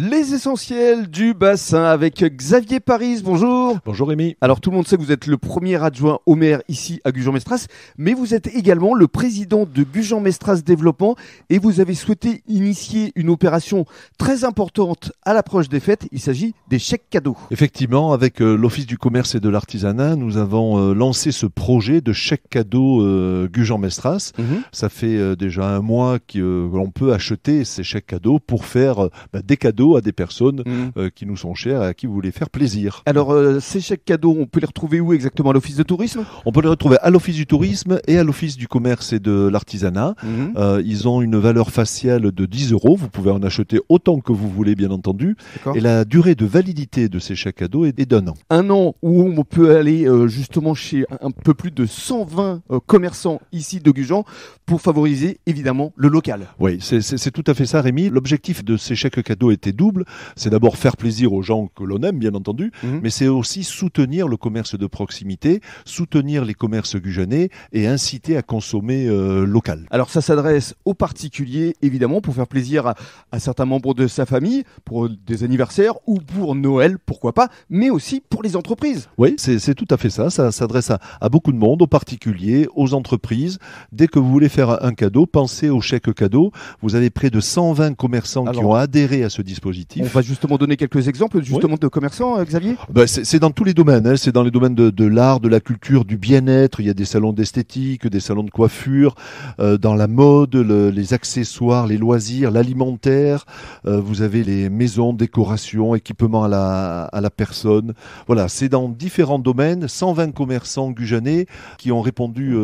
Les essentiels du bassin avec Xavier Paris. Bonjour. Bonjour Rémi. Alors tout le monde sait que vous êtes le premier adjoint au maire ici à Gujan-Mestras, mais vous êtes également le président de Gujan-Mestras Développement et vous avez souhaité initier une opération très importante à l'approche des fêtes. Il s'agit des chèques cadeaux. Effectivement, avec euh, l'Office du commerce et de l'artisanat, nous avons euh, lancé ce projet de chèques cadeaux euh, Gujan-Mestras. Mhm. Ça fait déjà un mois qu'on peut acheter ces chèques cadeaux pour faire bah, des cadeaux à des personnes mm. euh, qui nous sont chères et à qui vous voulez faire plaisir. Alors, euh, ces chèques cadeaux, on peut les retrouver où exactement À l'Office de tourisme On peut les retrouver à l'Office du tourisme et à l'Office du commerce et de l'artisanat. Mm. Euh, ils ont une valeur faciale de 10 euros. Vous pouvez en acheter autant que vous voulez, bien entendu. Et la durée de validité de ces chèques cadeaux est d'un an. Un an où on peut aller justement chez un peu plus de 120 commerçants ici de Gujan pour favoriser évidemment le local. Oui, c'est tout à fait ça, Rémi. L'objectif de ces chèques cadeaux était double. C'est d'abord faire plaisir aux gens que l'on aime, bien entendu, mhm. mais c'est aussi soutenir le commerce de proximité, soutenir les commerces gujanais et inciter à consommer euh, local. Alors ça s'adresse aux particuliers, évidemment, pour faire plaisir à, certains membres de sa famille, pour des anniversaires ou pour Noël, pourquoi pas, mais aussi pour les entreprises. Oui, c'est tout à fait ça. Ça s'adresse à, beaucoup de monde, aux particuliers, aux entreprises. Dès que vous voulez faire un cadeau, pensez au chèque cadeau. Vous avez près de 120 commerçants qui ont adhéré à ce dispositif on va justement donner quelques exemples justement de commerçants, euh, Xavier ah bah, C'est dans tous les domaines, hein. c'est dans les domaines de, l'art, de la culture, du bien-être, il y a des salons d'esthétique, des salons de coiffure, euh, dans la mode, les accessoires, les loisirs, l'alimentaire, euh, vous avez les maisons, décorations, équipements à la, à la personne. Voilà, c'est dans différents domaines, 120 commerçants gujanais qui ont répondu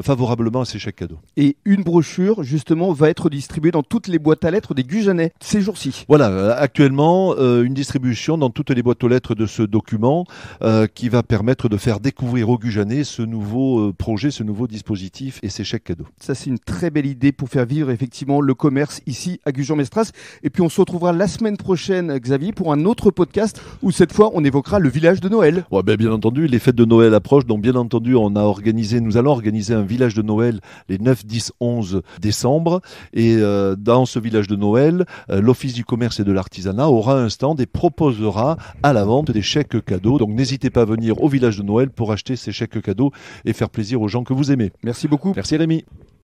favorablement à ces chèques cadeaux. Et une brochure justement va être distribuée dans toutes les boîtes à lettres des gujanais ces jours-ci. Voilà, euh, actuellement, euh, une distribution dans toutes les boîtes aux lettres de ce document euh, qui va permettre de faire découvrir au Gujanais ce nouveau projet, ce nouveau dispositif et ses chèques cadeaux. Ça, c'est une très belle idée pour faire vivre effectivement le commerce ici à Gujan-Mestras. Et puis, on se retrouvera la semaine prochaine, Xavier, pour un autre podcast où cette fois, on évoquera le village de Noël. Ouais, ben, bien entendu, les fêtes de Noël approchent. Donc, bien entendu, on a organisé, nous allons organiser un village de Noël les 9, 10, 11 décembre. Et dans ce village de Noël, l'Office du commerce de l'artisanat aura un stand et proposera à la vente des chèques cadeaux. Donc n'hésitez pas à venir au village de Noël pour acheter ces chèques cadeaux et faire plaisir aux gens que vous aimez. Merci beaucoup. Merci Rémi.